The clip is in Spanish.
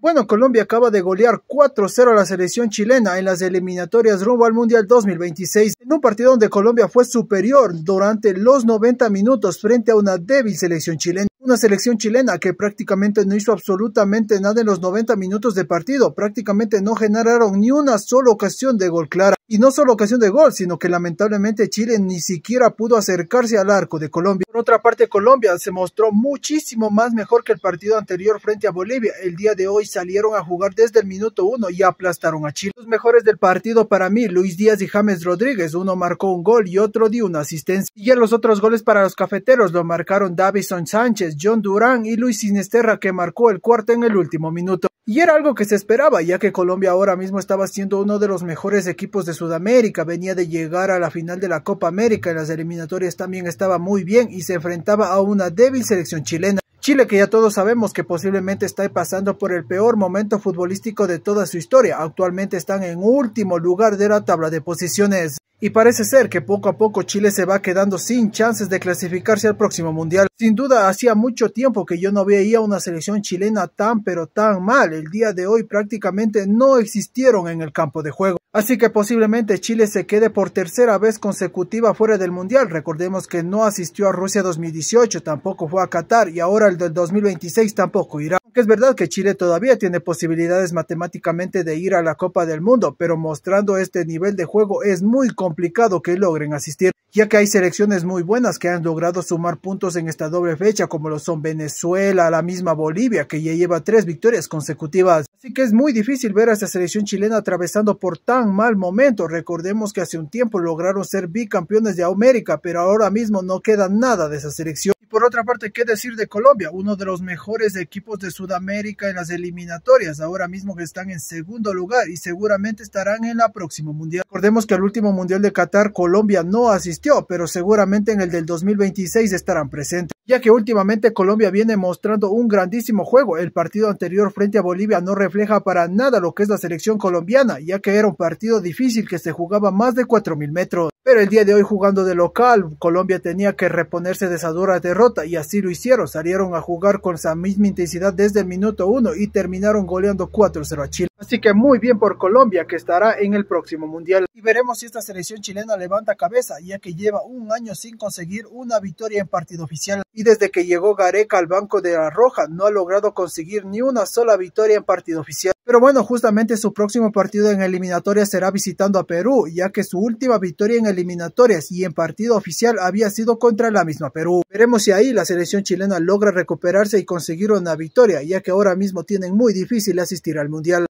Bueno, Colombia acaba de golear 4-0 a la selección chilena en las eliminatorias rumbo al Mundial 2026, en un partido donde Colombia fue superior durante los 90 minutos frente a una débil selección chilena. Una selección chilena que prácticamente no hizo absolutamente nada en los 90 minutos de partido, prácticamente no generaron ni una sola ocasión de gol clara. Y no solo ocasión de gol, sino que lamentablemente Chile ni siquiera pudo acercarse al arco de Colombia. Por otra parte, Colombia se mostró muchísimo más mejor que el partido anterior frente a Bolivia. El día de hoy salieron a jugar desde el minuto uno y aplastaron a Chile. Los mejores del partido para mí, Luis Díaz y James Rodríguez. Uno marcó un gol y otro dio una asistencia. Y en los otros goles para los cafeteros lo marcaron Davison Sánchez, John Durán y Luis Sinesterra que marcó el cuarto en el último minuto. Y era algo que se esperaba, ya que Colombia ahora mismo estaba siendo uno de los mejores equipos de Sudamérica, venía de llegar a la final de la Copa América, y las eliminatorias también estaba muy bien y se enfrentaba a una débil selección chilena. Chile que ya todos sabemos que posiblemente está pasando por el peor momento futbolístico de toda su historia. Actualmente están en último lugar de la tabla de posiciones. Y parece ser que poco a poco Chile se va quedando sin chances de clasificarse al próximo mundial. Sin duda, hacía mucho tiempo que yo no veía una selección chilena tan pero tan mal. El día de hoy prácticamente no existieron en el campo de juego. Así que posiblemente Chile se quede por tercera vez consecutiva fuera del mundial. Recordemos que no asistió a Rusia 2018, tampoco fue a Qatar y ahora el del 2026 tampoco irá es verdad que Chile todavía tiene posibilidades matemáticamente de ir a la Copa del Mundo, pero mostrando este nivel de juego es muy complicado que logren asistir, ya que hay selecciones muy buenas que han logrado sumar puntos en esta doble fecha, como lo son Venezuela, la misma Bolivia, que ya lleva tres victorias consecutivas. Así que es muy difícil ver a esta selección chilena atravesando por tan mal momento. Recordemos que hace un tiempo lograron ser bicampeones de América, pero ahora mismo no queda nada de esa selección por otra parte, ¿qué decir de Colombia? Uno de los mejores equipos de Sudamérica en las eliminatorias, ahora mismo que están en segundo lugar y seguramente estarán en la próxima mundial. Recordemos que al último mundial de Qatar Colombia no asistió, pero seguramente en el del 2026 estarán presentes ya que últimamente Colombia viene mostrando un grandísimo juego. El partido anterior frente a Bolivia no refleja para nada lo que es la selección colombiana, ya que era un partido difícil que se jugaba más de 4.000 metros. Pero el día de hoy jugando de local, Colombia tenía que reponerse de esa dura derrota y así lo hicieron. Salieron a jugar con esa misma intensidad desde el minuto 1 y terminaron goleando 4-0 a Chile. Así que muy bien por Colombia que estará en el próximo mundial. Y veremos si esta selección chilena levanta cabeza ya que lleva un año sin conseguir una victoria en partido oficial. Y desde que llegó Gareca al banco de la Roja no ha logrado conseguir ni una sola victoria en partido oficial. Pero bueno, justamente su próximo partido en eliminatorias será visitando a Perú, ya que su última victoria en eliminatorias y en partido oficial había sido contra la misma Perú. Veremos si ahí la selección chilena logra recuperarse y conseguir una victoria, ya que ahora mismo tienen muy difícil asistir al Mundial.